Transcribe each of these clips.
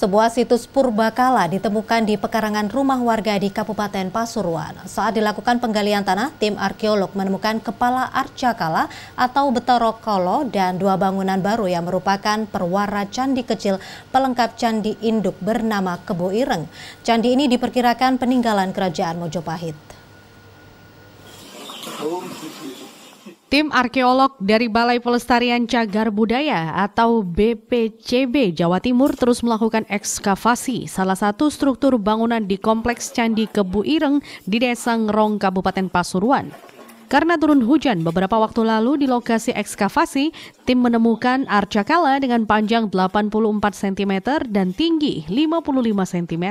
Sebuah situs purbakala ditemukan di pekarangan rumah warga di Kabupaten Pasuruan. Saat dilakukan penggalian tanah, tim arkeolog menemukan kepala arca kala atau betoro kolo dan dua bangunan baru yang merupakan perwara candi kecil pelengkap candi induk bernama Kebo Ireng. Candi ini diperkirakan peninggalan kerajaan Mojopahit. Tim arkeolog dari Balai Pelestarian Cagar Budaya atau BPCB Jawa Timur terus melakukan ekskavasi salah satu struktur bangunan di Kompleks Candi Kebu Ireng di Desa Ngerong, Kabupaten Pasuruan. Karena turun hujan beberapa waktu lalu di lokasi ekskavasi, tim menemukan arca kala dengan panjang 84 cm dan tinggi 55 cm.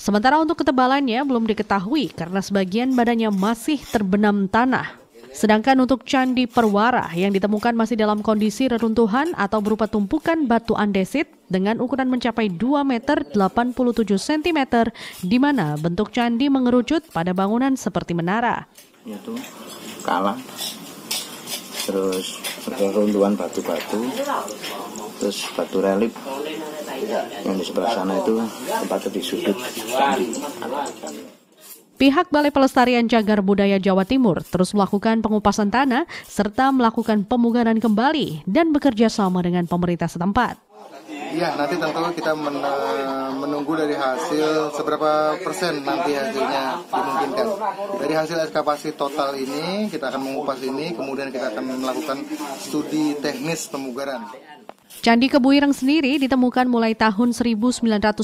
Sementara untuk ketebalannya belum diketahui karena sebagian badannya masih terbenam tanah. Sedangkan untuk Candi Perwara yang ditemukan masih dalam kondisi reruntuhan atau berupa tumpukan batu andesit dengan ukuran mencapai 2 meter 87 cm di mana bentuk candi mengerucut pada bangunan seperti menara. Itu iya kalah terus reruntuhan batu-batu terus batu relief yang di sebelah sana itu tempat di sudut candi. Pihak Balai Pelestarian Cagar Budaya Jawa Timur terus melakukan pengupasan tanah serta melakukan pemugaran kembali dan bekerja sama dengan pemerintah setempat. Iya, nanti tentu kita eh, menunggu dari hasil seberapa persen nanti hasilnya dimungkinkan. Dari hasil ekskavasi total ini, kita akan mengupas ini, kemudian kita akan melakukan studi teknis pemugaran. Candi Kebuireng sendiri ditemukan mulai tahun 1983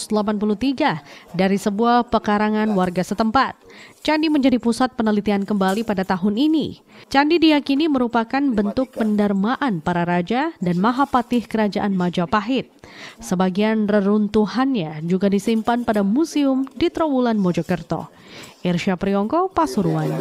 dari sebuah pekarangan warga setempat. Candi menjadi pusat penelitian kembali pada tahun ini. Candi diyakini merupakan bentuk pendarmaan para raja dan mahapatih kerajaan Majapahit. Sebagian reruntuhannya juga disimpan pada museum di Trowulan Mojokerto. Irsya Priyongko, Pasuruan.